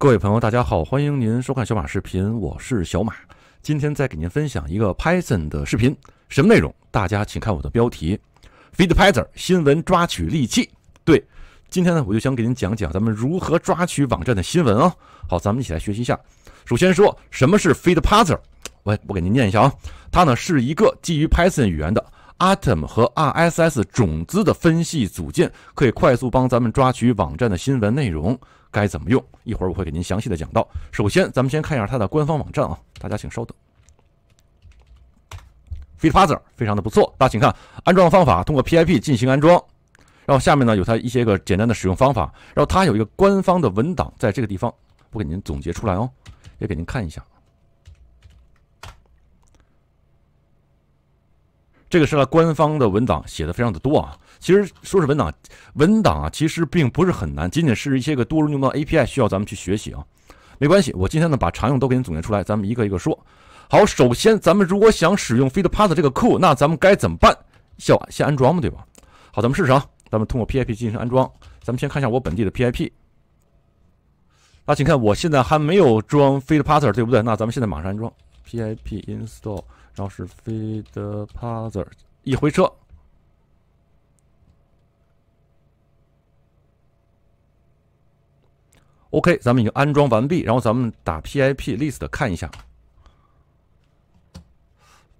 各位朋友，大家好，欢迎您收看小马视频，我是小马。今天再给您分享一个 Python 的视频，什么内容？大家请看我的标题，Feed Parser 新闻抓取利器。对，今天呢，我就想给您讲讲咱们如何抓取网站的新闻啊。好，咱们一起来学习一下。首先说什么是 Feed Parser，我我给您念一下啊，它呢是一个基于 Python 语言的。Atom 和 RSS 种子的分析组件可以快速帮咱们抓取网站的新闻内容，该怎么用？一会儿我会给您详细的讲到。首先，咱们先看一下它的官方网站啊，大家请稍等。f e e d p a t s e r 非常的不错，大家请看安装方法，通过 pip 进行安装。然后下面呢有它一些个简单的使用方法。然后它有一个官方的文档，在这个地方，我给您总结出来哦，也给您看一下。这个是它官方的文档写的非常的多啊，其实说是文档，文档啊，其实并不是很难，仅仅是一些个多人用到 API 需要咱们去学习啊，没关系，我今天呢把常用都给你总结出来，咱们一个一个说。好，首先咱们如果想使用 f e e d p a r t e r 这个库，那咱们该怎么办？要先安装嘛，对吧？好，咱们试试啊，咱们通过 PIP 进行安装，咱们先看一下我本地的 PIP。啊，请看我现在还没有装 f e e d p a r t e r 对不对？那咱们现在马上安装，PIP install。然后是 Feed p a z s e r 一回车。OK，咱们已经安装完毕。然后咱们打 pip list 看一下，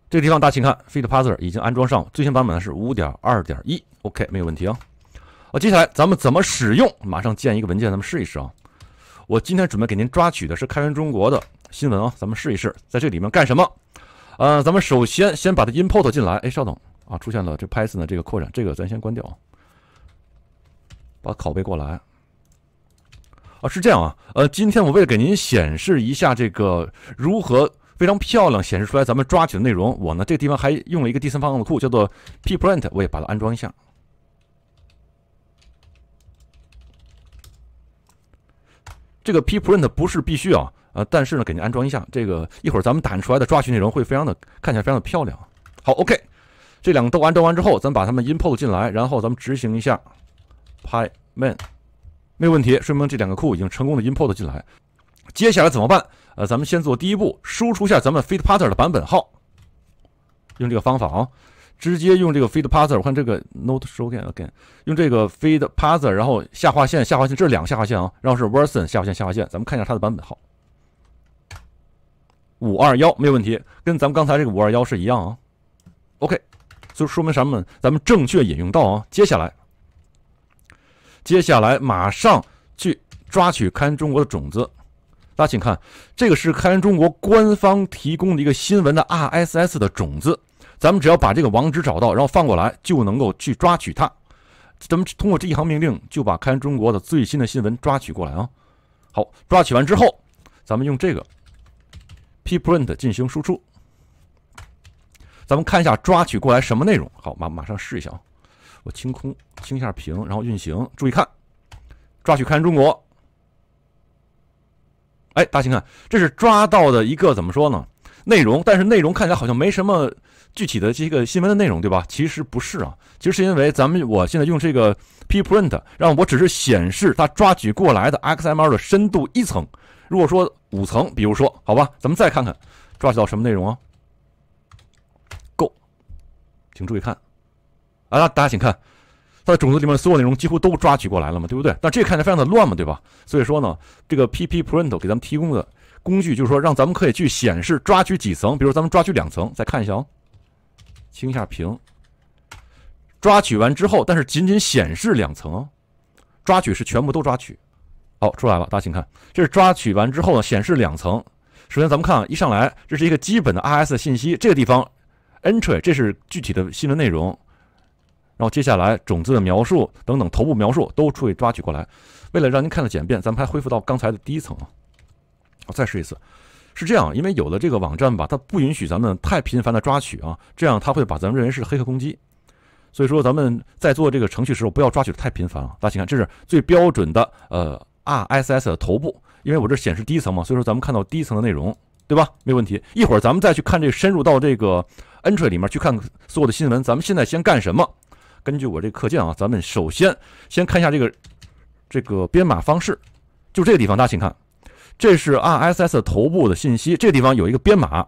这个地方大家请看，Feed p a z s e r 已经安装上，最新版本的是五点二点一。OK，没有问题啊。啊，接下来咱们怎么使用？马上建一个文件，咱们试一试啊。我今天准备给您抓取的是开源中国的新闻啊。咱们试一试，在这里面干什么？呃，咱们首先先把它 import 进来。哎，稍等啊，出现了这 pyth o n 的这个扩展，这个咱先关掉啊，把拷贝过来。啊，是这样啊。呃，今天我为了给您显示一下这个如何非常漂亮显示出来咱们抓取的内容，我呢这个地方还用了一个第三方库，叫做 pprint，我也把它安装一下。这个 pprint 不是必须啊。呃，但是呢，给您安装一下这个，一会儿咱们打印出来的抓取内容会非常的看起来非常的漂亮。好，OK，这两个都安装完之后，咱把它们 import 进来，然后咱们执行一下 py m a n 没有问题，说明这两个库已经成功的 import 进来。接下来怎么办？呃，咱们先做第一步，输出一下咱们 f e e d p a t s e r 的版本号。用这个方法啊，直接用这个 f e e d p a t s e r 我看这个 not show again again，用这个 f e e d p a t s e r 然后下划线下划线，这是两个下划线啊，然后是 version 下划线下划线，咱们看一下它的版本号。五二幺没有问题，跟咱们刚才这个五二幺是一样啊。OK，就说明什么？咱们正确引用到啊。接下来，接下来马上去抓取开源中国的种子。大家请看，这个是开源中国官方提供的一个新闻的 RSS 的种子。咱们只要把这个网址找到，然后放过来，就能够去抓取它。咱们通过这一行命令，就把开源中国的最新的新闻抓取过来啊。好，抓取完之后，咱们用这个。p print 进行输出，咱们看一下抓取过来什么内容。好，马马上试一下啊！我清空清一下屏，然后运行。注意看，抓取看中国。哎，大家看，这是抓到的一个怎么说呢？内容，但是内容看起来好像没什么具体的这个新闻的内容，对吧？其实不是啊，其实是因为咱们我现在用这个 p print，让我只是显示它抓取过来的 XML 的深度一层。如果说五层，比如说，好吧，咱们再看看抓取到什么内容啊？g o 请注意看，啊，大家请看，它的种子里面所有内容几乎都抓取过来了嘛，对不对？但这看起来非常的乱嘛，对吧？所以说呢，这个 P P Print 给咱们提供的工具，就是说让咱们可以去显示抓取几层，比如咱们抓取两层，再看一下哦，清一下屏，抓取完之后，但是仅仅显示两层哦，抓取是全部都抓取。好，出来了，大家请看，这是抓取完之后呢，显示两层。首先，咱们看一上来，这是一个基本的 r s 信息，这个地方 entry 这是具体的新闻内容，然后接下来种子的描述等等头部描述都处理抓取过来。为了让您看得简便，咱们还恢复到刚才的第一层啊。我再试一次，是这样，因为有了这个网站吧，它不允许咱们太频繁的抓取啊，这样它会把咱们认为是黑客攻击。所以说，咱们在做这个程序时候，不要抓取的太频繁啊！大家请看，这是最标准的呃。RSS 的头部，因为我这显示第一层嘛，所以说咱们看到第一层的内容，对吧？没问题。一会儿咱们再去看这深入到这个 entry 里面去看所有的新闻。咱们现在先干什么？根据我这课件啊，咱们首先先看一下这个这个编码方式，就这个地方，大家请看，这是 RSS 头部的信息。这地方有一个编码，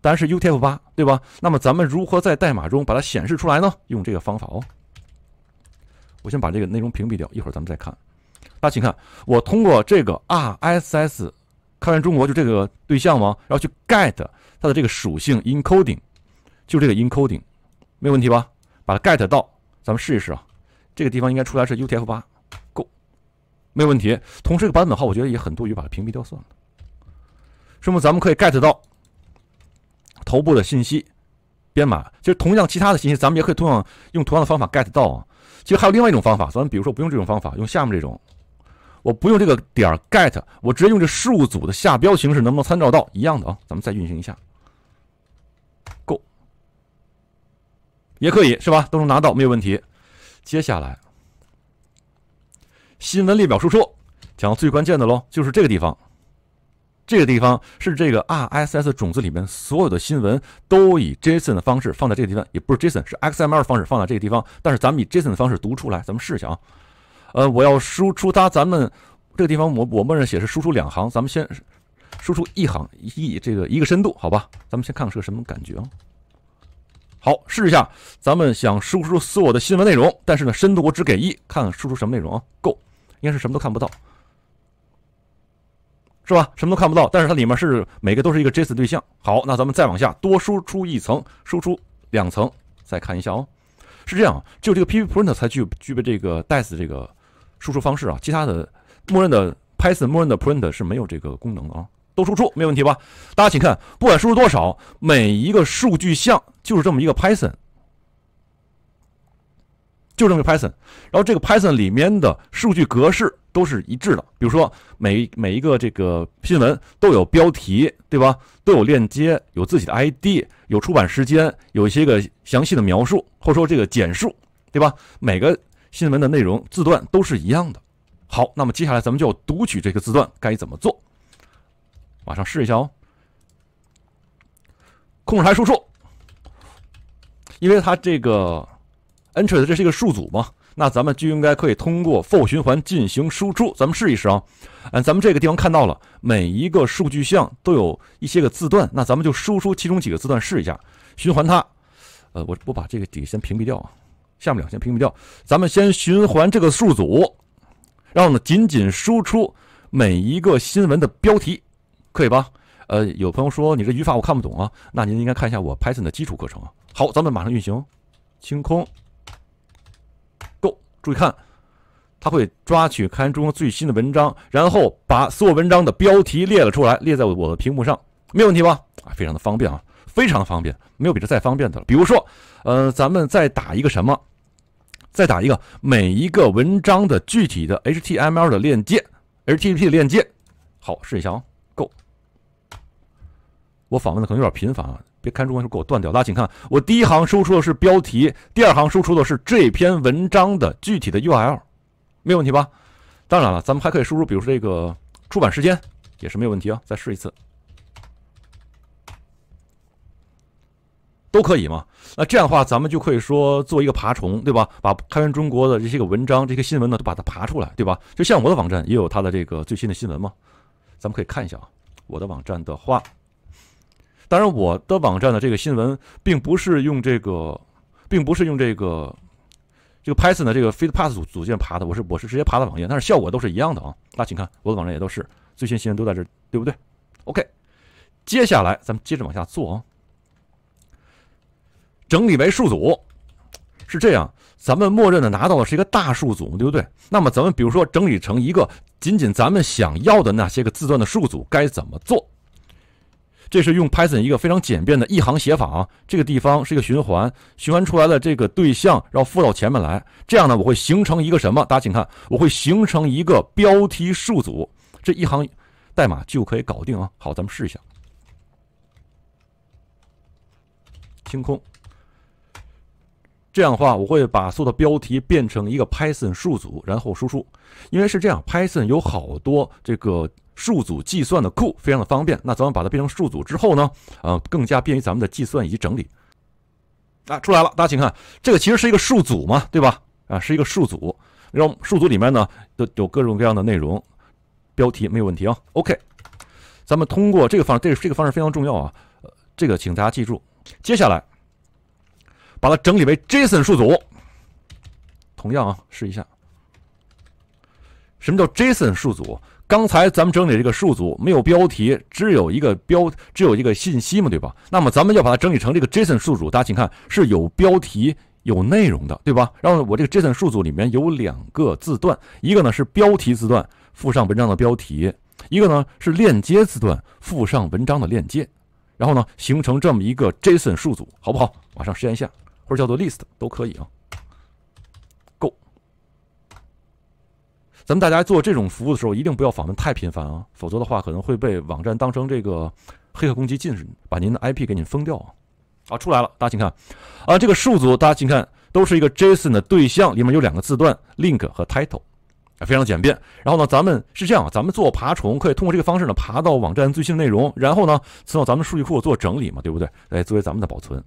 当然是 UTF-8，对吧？那么咱们如何在代码中把它显示出来呢？用这个方法哦。我先把这个内容屏蔽掉，一会儿咱们再看。大家请看，我通过这个 RSS，看完中国就这个对象吗？然后去 get 它的这个属性 encoding，就这个 encoding，没有问题吧？把它 get 到，咱们试一试啊。这个地方应该出来是 UTF-8，够，没有问题。同时这个版本号，我觉得也很多余，把它屏蔽掉算了。说明咱们可以 get 到头部的信息编码？其实同样其他的信息，咱们也可以同样用同样的方法 get 到啊。其实还有另外一种方法，咱们比如说不用这种方法，用下面这种。我不用这个点儿 get，我直接用这数组的下标形式，能不能参照到一样的啊？咱们再运行一下，够，也可以是吧？都能拿到，没有问题。接下来，新闻列表输出，讲最关键的喽，就是这个地方，这个地方是这个 RSS 种子里面所有的新闻都以 JSON 的方式放在这个地方，也不是 JSON，是 XML 的方式放在这个地方，但是咱们以 JSON 的方式读出来，咱们试一下啊。呃，我要输出它，咱们这个地方我我默认写是输出两行，咱们先输出一行一这个一个深度，好吧？咱们先看看是个什么感觉啊？好，试一下，咱们想输出所有的新闻内容，但是呢深度我只给一，看看输出什么内容啊？Go，应该是什么都看不到，是吧？什么都看不到，但是它里面是每个都是一个 JSON 对象。好，那咱们再往下多输出一层，输出两层，再看一下哦。是这样，只有这个 pprint 才具具备这个 d 带 s 这个。输出方式啊，其他的默认的 Python 默认的 print 是没有这个功能啊，都输出没问题吧？大家请看，不管输出多少，每一个数据项就是这么一个 Python，就这么个 Python。然后这个 Python 里面的数据格式都是一致的，比如说每每一个这个新闻都有标题，对吧？都有链接，有自己的 ID，有出版时间，有一些个详细的描述，或者说这个简述，对吧？每个。新闻的内容字段都是一样的。好，那么接下来咱们就要读取这个字段，该怎么做？马上试一下哦。控制台输出，因为它这个 e n t r 的这是一个数组嘛，那咱们就应该可以通过 for 循环进行输出。咱们试一试啊。嗯，咱们这个地方看到了每一个数据项都有一些个字段，那咱们就输出其中几个字段试一下。循环它，呃，我我把这个底先屏蔽掉啊。下面两先屏蔽掉，咱们先循环这个数组，然后呢，仅仅输出每一个新闻的标题，可以吧？呃，有朋友说你这语法我看不懂啊，那您应该看一下我 Python 的基础课程啊。好，咱们马上运行，清空，Go，注意看，它会抓取刊中最新的文章，然后把所有文章的标题列了出来，列在我的屏幕上，没问题吧？啊，非常的方便啊，非常的方便，没有比这再方便的了。比如说，呃，咱们再打一个什么？再打一个每一个文章的具体的 HTML 的链接，HTTP 的链接，好，试一下啊。Go，我访问的可能有点频繁啊，别看中文给我断掉。大家请看，我第一行输出的是标题，第二行输出的是这篇文章的具体的 URL，没有问题吧？当然了，咱们还可以输入，比如说这个出版时间，也是没有问题啊。再试一次。都可以嘛？那这样的话，咱们就可以说做一个爬虫，对吧？把《开源中国》的这些个文章、这些新闻呢，都把它爬出来，对吧？就像我的网站也有它的这个最新的新闻嘛。咱们可以看一下啊，我的网站的话，当然我的网站的这个新闻并不是用这个，并不是用这个这个 Python 的这个 Feed p a s s 组组件爬的，我是我是直接爬的网页，但是效果都是一样的啊。那请看我的网站也都是最新新闻都在这儿，对不对？OK，接下来咱们接着往下做啊。整理为数组是这样，咱们默认的拿到的是一个大数组，对不对？那么咱们比如说整理成一个仅仅咱们想要的那些个字段的数组，该怎么做？这是用 Python 一个非常简便的一行写法啊。这个地方是一个循环，循环出来的这个对象，然后附到前面来，这样呢，我会形成一个什么？大家请看，我会形成一个标题数组。这一行代码就可以搞定啊。好，咱们试一下，清空。这样的话，我会把所有的标题变成一个 Python 数组，然后输出。因为是这样，Python 有好多这个数组计算的库，非常的方便。那咱们把它变成数组之后呢，啊，更加便于咱们的计算以及整理。啊，出来了，大家请看，这个其实是一个数组嘛，对吧？啊，是一个数组。然后数组里面呢，都有各种各样的内容，标题没有问题啊。OK，咱们通过这个方，这这个方式非常重要啊。呃，这个请大家记住。接下来。把它整理为 JSON 数组，同样啊，试一下。什么叫 JSON 数组？刚才咱们整理这个数组没有标题，只有一个标，只有一个信息嘛，对吧？那么咱们要把它整理成这个 JSON 数组，大家请看是有标题、有内容的，对吧？然后我这个 JSON 数组里面有两个字段，一个呢是标题字段，附上文章的标题；一个呢是链接字段，附上文章的链接。然后呢，形成这么一个 JSON 数组，好不好？马上试验一下。或者叫做 list 都可以啊。Go，咱们大家做这种服务的时候，一定不要访问太频繁啊，否则的话可能会被网站当成这个黑客攻击，禁止把您的 IP 给您封掉啊。啊，出来了，大家请看啊，这个数组大家请看都是一个 JSON 的对象，里面有两个字段 link 和 title，啊，非常简便。然后呢，咱们是这样，咱们做爬虫可以通过这个方式呢爬到网站最新的内容，然后呢存到咱们数据库做整理嘛，对不对？来作为咱们的保存。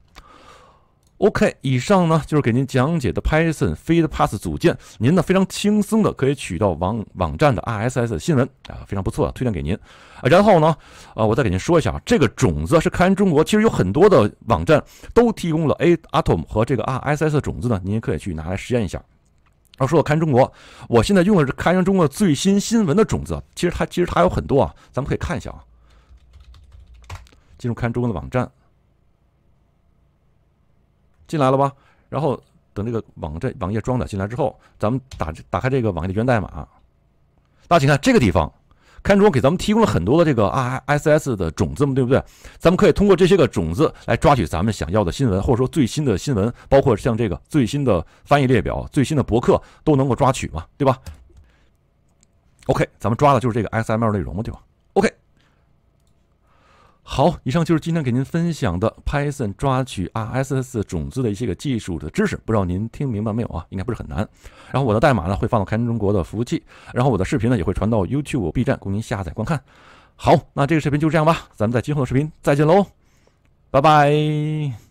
OK，以上呢就是给您讲解的 Python f e e d p a s s 组件，您呢非常轻松的可以取到网网站的 RSS 新闻啊，非常不错，推荐给您。然后呢，啊，我再给您说一下，这个种子是开源中国，其实有很多的网站都提供了 Atom 和这个 RSS 的种子呢，您可以去拿来实验一下。然后说到开源中国，我现在用的是开源中国最新新闻的种子，其实它其实它有很多啊，咱们可以看一下啊，进入开源中国的网站。进来了吧，然后等这个网站网页装载进来之后，咱们打打开这个网页的源代码，大家请看这个地方，看中给咱们提供了很多的这个 RSS 的种子嘛，对不对？咱们可以通过这些个种子来抓取咱们想要的新闻，或者说最新的新闻，包括像这个最新的翻译列表、最新的博客都能够抓取嘛，对吧？OK，咱们抓的就是这个 XML 内容嘛，对吧？好，以上就是今天给您分享的 Python 抓取 RSS 种子的一些个技术的知识，不知道您听明白没有啊？应该不是很难。然后我的代码呢会放到开源中国的服务器，然后我的视频呢也会传到 YouTube、B 站供您下载观看。好，那这个视频就这样吧，咱们在今后的视频再见喽，拜拜。